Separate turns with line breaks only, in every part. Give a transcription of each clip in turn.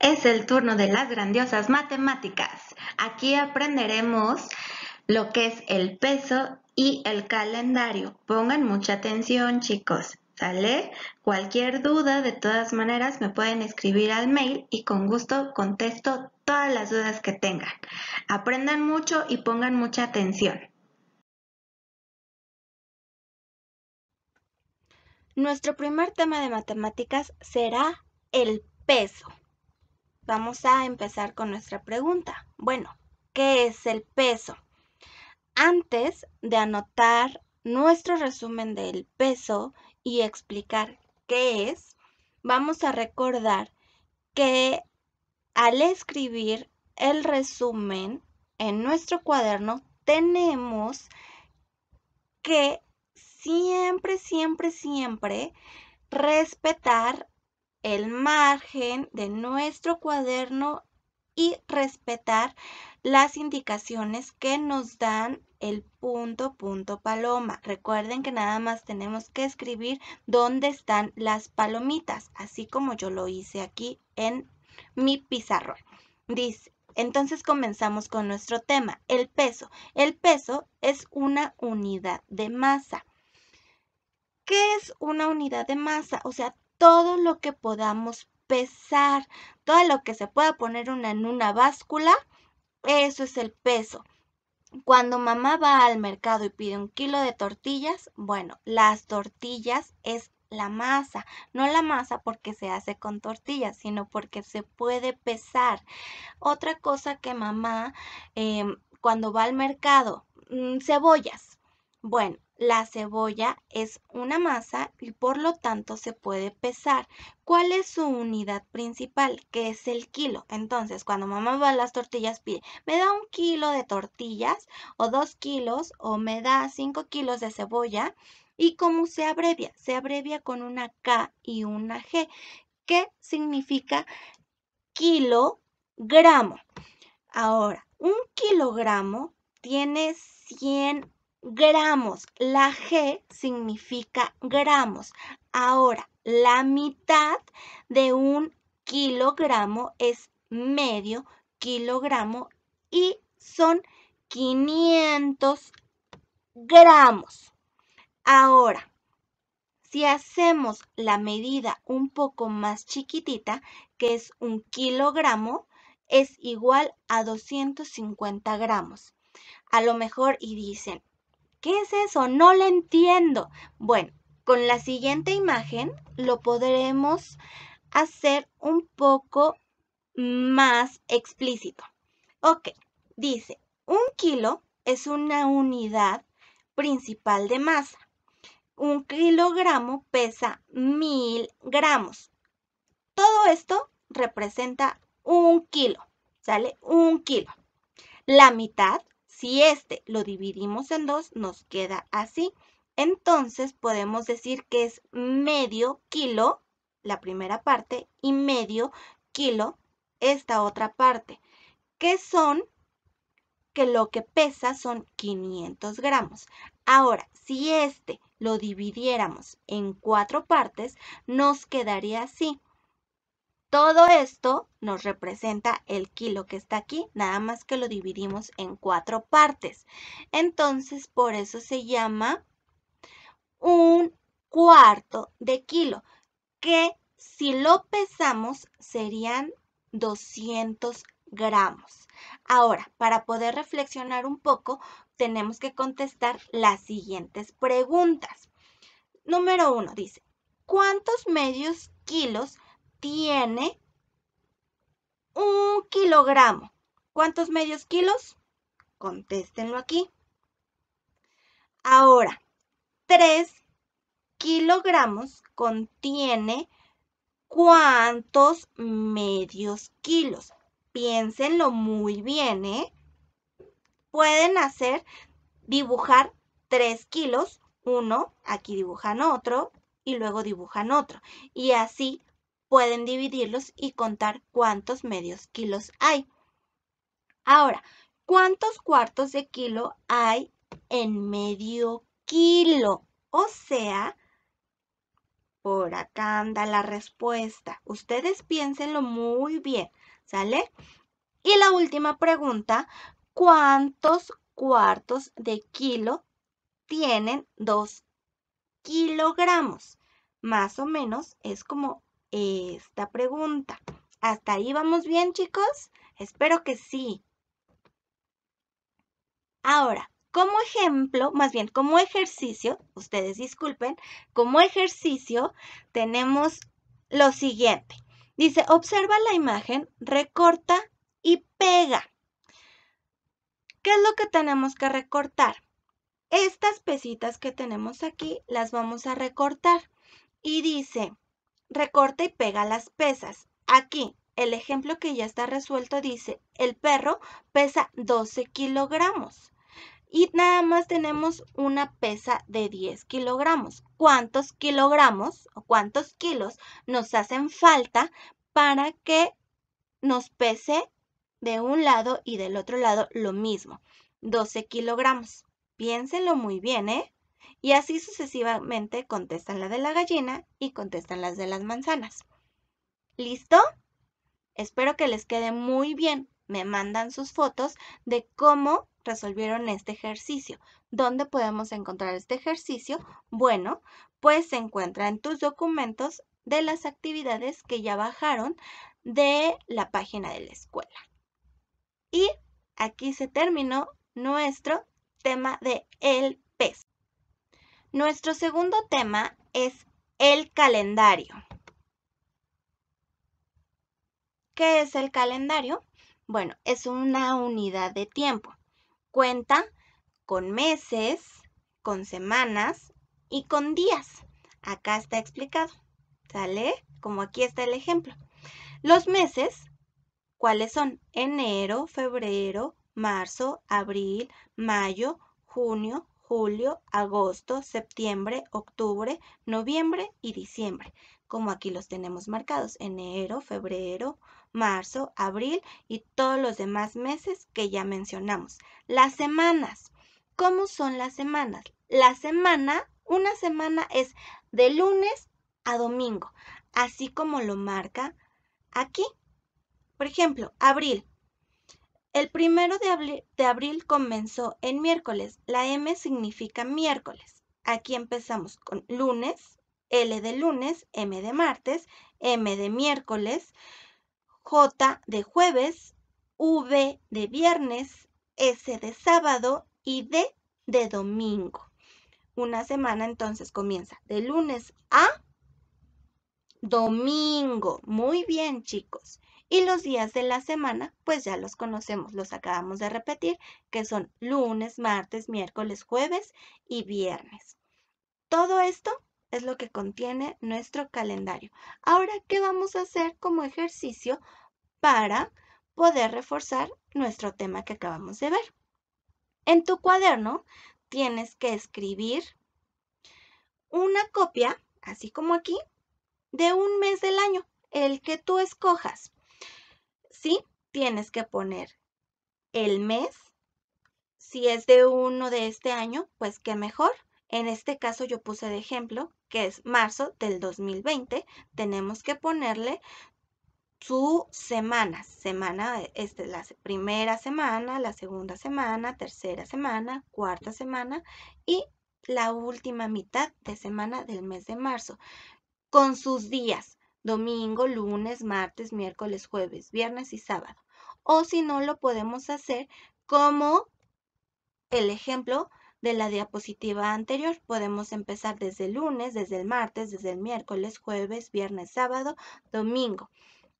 Es el turno de las grandiosas matemáticas. Aquí aprenderemos lo que es el peso y el calendario. Pongan mucha atención, chicos. ¿Sale? Cualquier duda, de todas maneras, me pueden escribir al mail y con gusto contesto todas las dudas que tengan. Aprendan mucho y pongan mucha atención. Nuestro primer tema de matemáticas será el peso. Vamos a empezar con nuestra pregunta. Bueno, ¿qué es el peso? Antes de anotar nuestro resumen del peso y explicar qué es, vamos a recordar que al escribir el resumen en nuestro cuaderno tenemos que siempre, siempre, siempre respetar el margen de nuestro cuaderno y respetar las indicaciones que nos dan el punto, punto, paloma. Recuerden que nada más tenemos que escribir dónde están las palomitas, así como yo lo hice aquí en mi pizarrón. Dice, entonces comenzamos con nuestro tema, el peso. El peso es una unidad de masa. ¿Qué es una unidad de masa? O sea, todo lo que podamos pesar, todo lo que se pueda poner en una báscula, eso es el peso. Cuando mamá va al mercado y pide un kilo de tortillas, bueno, las tortillas es la masa, no la masa porque se hace con tortillas, sino porque se puede pesar. Otra cosa que mamá, em, cuando va al mercado, mm, cebollas. Bueno, la cebolla es una masa y por lo tanto se puede pesar. ¿Cuál es su unidad principal? Que es el kilo. Entonces, cuando mamá va a las tortillas, pide, me da un kilo de tortillas o dos kilos o me da cinco kilos de cebolla. ¿Y cómo se abrevia? Se abrevia con una K y una G, que significa kilogramo. Ahora, un kilogramo tiene 100 gramos. La G significa gramos. Ahora, la mitad de un kilogramo es medio kilogramo y son 500 gramos. Ahora, si hacemos la medida un poco más chiquitita, que es un kilogramo, es igual a 250 gramos. A lo mejor y dicen, ¿Qué es eso? No lo entiendo. Bueno, con la siguiente imagen lo podremos hacer un poco más explícito. Ok, dice, un kilo es una unidad principal de masa. Un kilogramo pesa mil gramos. Todo esto representa un kilo, ¿sale? Un kilo. La mitad si este lo dividimos en dos, nos queda así. Entonces podemos decir que es medio kilo, la primera parte, y medio kilo, esta otra parte, que son, que lo que pesa son 500 gramos. Ahora, si este lo dividiéramos en cuatro partes, nos quedaría así. Todo esto nos representa el kilo que está aquí, nada más que lo dividimos en cuatro partes. Entonces, por eso se llama un cuarto de kilo, que si lo pesamos serían 200 gramos. Ahora, para poder reflexionar un poco, tenemos que contestar las siguientes preguntas. Número uno dice, ¿cuántos medios kilos tiene un kilogramo. ¿Cuántos medios kilos? Contéstenlo aquí. Ahora, tres kilogramos contiene cuántos medios kilos. Piénsenlo muy bien, ¿eh? Pueden hacer, dibujar tres kilos, uno, aquí dibujan otro y luego dibujan otro. Y así pueden dividirlos y contar cuántos medios kilos hay. Ahora, ¿cuántos cuartos de kilo hay en medio kilo? O sea, por acá anda la respuesta. Ustedes piénsenlo muy bien, ¿sale? Y la última pregunta, ¿cuántos cuartos de kilo tienen dos kilogramos? Más o menos es como esta pregunta. ¿Hasta ahí vamos bien, chicos? Espero que sí. Ahora, como ejemplo, más bien como ejercicio, ustedes disculpen, como ejercicio tenemos lo siguiente. Dice, observa la imagen, recorta y pega. ¿Qué es lo que tenemos que recortar? Estas pesitas que tenemos aquí las vamos a recortar. Y dice, recorta y pega las pesas. Aquí, el ejemplo que ya está resuelto dice, el perro pesa 12 kilogramos y nada más tenemos una pesa de 10 kilogramos. ¿Cuántos kilogramos o cuántos kilos nos hacen falta para que nos pese de un lado y del otro lado lo mismo? 12 kilogramos. Piénselo muy bien, ¿eh? Y así sucesivamente contestan la de la gallina y contestan las de las manzanas. ¿Listo? Espero que les quede muy bien. Me mandan sus fotos de cómo resolvieron este ejercicio. ¿Dónde podemos encontrar este ejercicio? Bueno, pues se encuentra en tus documentos de las actividades que ya bajaron de la página de la escuela. Y aquí se terminó nuestro tema de el nuestro segundo tema es el calendario. ¿Qué es el calendario? Bueno, es una unidad de tiempo. Cuenta con meses, con semanas y con días. Acá está explicado. ¿Sale? Como aquí está el ejemplo. Los meses, ¿cuáles son? Enero, febrero, marzo, abril, mayo, junio, julio, agosto, septiembre, octubre, noviembre y diciembre, como aquí los tenemos marcados, enero, febrero, marzo, abril y todos los demás meses que ya mencionamos. Las semanas. ¿Cómo son las semanas? La semana, una semana es de lunes a domingo, así como lo marca aquí. Por ejemplo, abril. El primero de, abril comenzó en miércoles. La M significa miércoles. Aquí empezamos con lunes, L de lunes, M de martes, M de miércoles, J de jueves, V de viernes, S de sábado y D de domingo. Una semana entonces comienza de lunes a domingo. Muy bien, chicos. Y los días de la semana, pues ya los conocemos, los acabamos de repetir, que son lunes, martes, miércoles, jueves y viernes. Todo esto es lo que contiene nuestro calendario. Ahora, ¿qué vamos a hacer como ejercicio para poder reforzar nuestro tema que acabamos de ver? En tu cuaderno tienes que escribir una copia, así como aquí, de un mes del año, el que tú escojas. Si tienes que poner el mes. Si es de uno de este año, pues qué mejor. En este caso yo puse de ejemplo que es marzo del 2020. Tenemos que ponerle su semana. Semana, eh, este, la primera semana, la segunda semana, tercera semana, cuarta semana y la última mitad de semana del mes de marzo. Con sus días, domingo, lunes, martes, miércoles, jueves, viernes y sábado. O si no, lo podemos hacer como el ejemplo de la diapositiva anterior. Podemos empezar desde el lunes, desde el martes, desde el miércoles, jueves, viernes, sábado, domingo.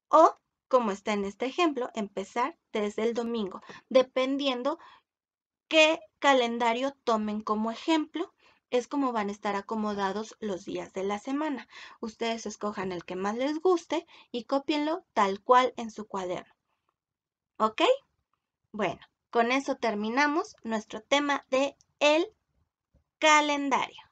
O, como está en este ejemplo, empezar desde el domingo, dependiendo qué calendario tomen como ejemplo es como van a estar acomodados los días de la semana. Ustedes escojan el que más les guste y copienlo tal cual en su cuaderno. ¿Ok? Bueno, con eso terminamos nuestro tema de el calendario.